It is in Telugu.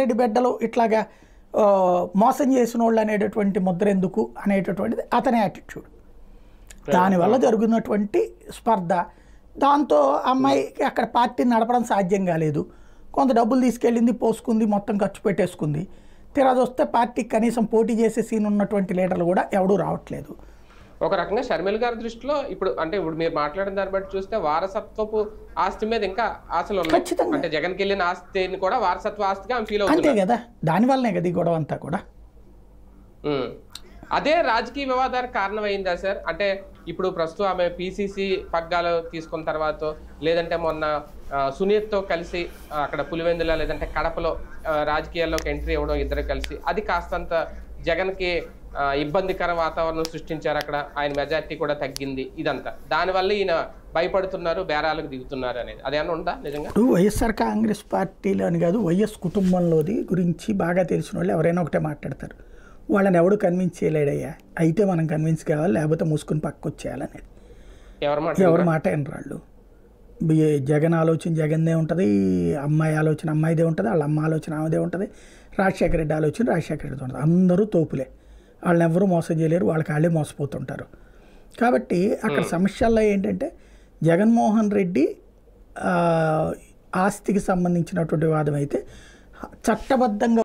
రెడ్డి బిడ్డలు ఇట్లాగా మోసం చేసిన వాళ్ళు అనేటటువంటి ముద్ర ఎందుకు అనేటటువంటిది అతని యాటిట్యూడ్ దానివల్ల జరుగుతున్నటువంటి స్పర్ధ దాంతో అమ్మాయికి అక్కడ పార్టీ నడపడం సాధ్యం కాలేదు కొంత డబ్బులు తీసుకెళ్ళింది పోసుకుంది మొత్తం ఖర్చు పెట్టేసుకుంది తిరాజు వస్తే పార్టీ కనీసం పోటీ చేసే సీన్ ఉన్నటువంటి లీడర్లు కూడా ఎవడూ రావట్లేదు ఒక రకంగా షర్మిల్ గారి దృష్టిలో ఇప్పుడు అంటే ఇప్పుడు మీరు మాట్లాడిన దాన్ని బట్టి చూస్తే వారసత్వపు ఆస్తి మీద ఇంకా ఆశలు ఉన్నాయి అంటే జగన్కి వెళ్ళిన ఆస్తిని కూడా వారసత్వ ఆస్తిగా ఆమె ఫీల్ అవుతుంది కదా దానివల్ల కదా ఈ గొడవ అంతా కూడా అదే రాజకీయ వివాదానికి కారణమైందా సార్ అంటే ఇప్పుడు ప్రస్తుతం ఆమె పిసిసి పగ్గాలు తీసుకున్న తర్వాత లేదంటే మొన్న సునీత్తో కలిసి అక్కడ పులివెందుల లేదంటే కడపలో రాజకీయాల్లోకి ఎంట్రీ ఇవ్వడం ఇద్దరు కలిసి అది కాస్తంత జగన్కి ఇబ్బందికర వాతావరణం సృష్టించారు అక్కడ ఆయన మెజార్టీ కూడా తగ్గింది ఇదంతా దానివల్ల ఈయన భయపడుతున్నారు బేరాలకు దిగుతున్నారు అనేది అదేమన్నా ఉందా నిజంగా ఇప్పుడు వైఎస్ఆర్ కాంగ్రెస్ పార్టీలో అని కాదు వైఎస్ కుటుంబంలోది గురించి బాగా తెలిసిన వాళ్ళు ఎవరైనా ఒకటే మాట్లాడతారు వాళ్ళని ఎవడు కన్విన్స్ చేయలేడయ్యా అయితే మనం కన్విన్స్ కావాలి లేకపోతే మూసుకుని పక్కకు వచ్చేయాలనేది ఎవరి మాట ఎవరి మాట అయిన వాళ్ళు జగన్ ఆలోచన జగన్దే ఉంటుంది అమ్మాయి ఆలోచన అమ్మాయిదే ఉంటుంది వాళ్ళ అమ్మ ఆలోచన ఆమెదే ఉంటుంది రాజశేఖర రెడ్డి ఆలోచన రాజశేఖర రెడ్డి ఉంటుంది అందరూ తోపులే వాళ్ళని ఎవరూ మోసం చేయలేరు వాళ్ళకి వాళ్ళే మోసపోతుంటారు కాబట్టి అక్కడ సమస్యల్లో ఏంటంటే జగన్మోహన్ రెడ్డి ఆస్తికి సంబంధించినటువంటి వాదం అయితే చట్టబద్ధంగా